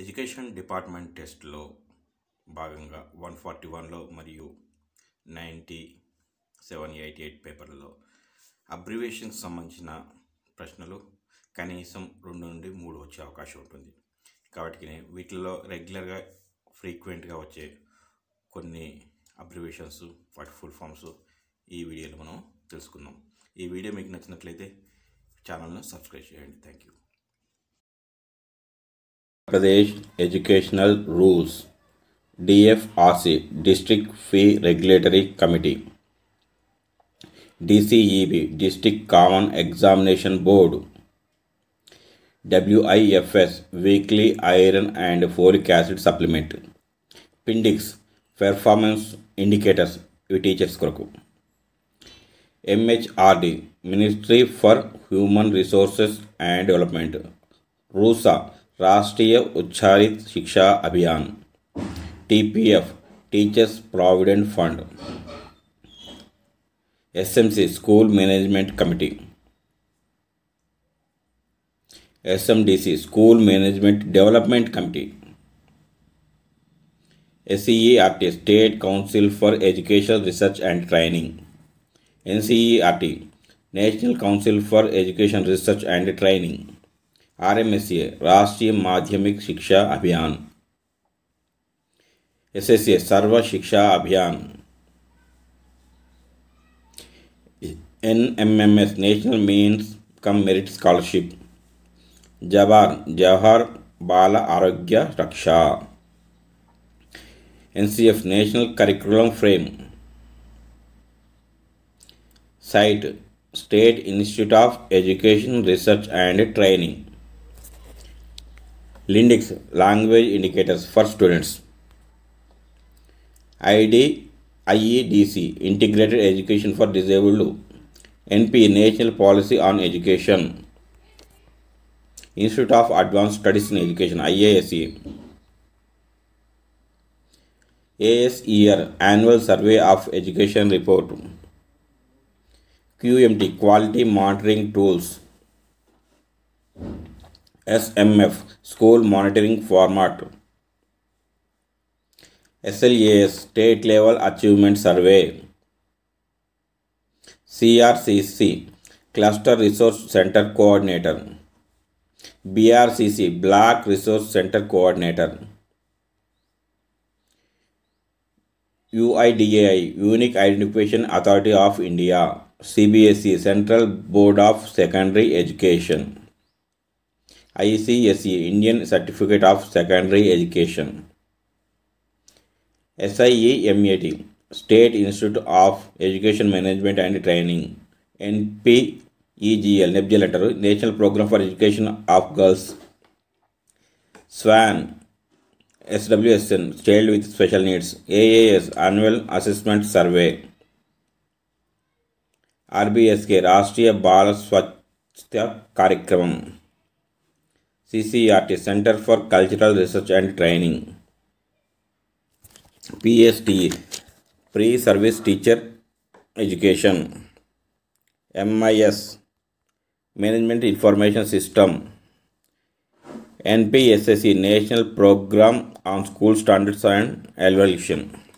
Education department టెస్ట్లో భాగంగా one forty వన్లో మరియు నైంటీ సెవెన్ ఎయిటీ ఎయిట్ పేపర్లలో అబ్రివేషన్కి సంబంధించిన ప్రశ్నలు కనీసం రెండు నుండి మూడు వచ్చే అవకాశం ఉంటుంది కాబట్టి వీటిలో రెగ్యులర్గా ఫ్రీక్వెంట్గా వచ్చే కొన్ని అబ్రివేషన్స్ వాటి ఫుల్ ఫామ్స్ ఈ వీడియోలో మనం తెలుసుకుందాం ఈ వీడియో మీకు నచ్చినట్లయితే ఛానల్ను సబ్స్క్రైబ్ చేయండి thank you Pradesh Educational Rules DFRC District Fee Regulatory Committee DCEB District Common Examination Board WIFS Weekly Iron and Folic Acid Supplement పిండిక్స్ Performance Indicators, ఇవి Group, MHRD Ministry for Human Resources and Development, development Rashtriya Uchcharit Shiksha Abhiyan TPF teachers provident fund SMC school management committee SMDC school management development committee S C R T state council for education research and training N C R T national council for education research and training R M S A Rashtriya Madhyamik शिक्षा अभियान S S A Sarva Shiksha Abhiyan N M M S national means cum merit scholarship Jawahar Jawahar Bal Arogya Raksha N C F national curriculum frame site state institute of education research and training Linux language indicators for students. ID IEDC Integrated Education for Disabled NP National Policy on Education Institute of Advanced Studies in Education IASE ASER Annual Survey of Education Report QMT Quality Monitoring Tools SMF School Monitoring Format SLAS State Level Achievement Survey CRCC Cluster Resource Center Coordinator BRCC Black Resource Center Coordinator UIDAI Unique Identification Authority of India CBSE Central Board of Secondary Education ICSE Indian Certificate of Secondary Education SIEMAT State Institute of Education Management and Training NPEGL NEPGL letter National Program for Education of Girls SWAN SWSN Child with Special Needs AAS Annual Assessment Survey RBSK Rastriya Bala Swasthya Karyakram CCRT Center for Cultural Research and Training PST Pre-Service Teacher Education MIS Management Information System NPSSC National Program on School Standards and Evaluation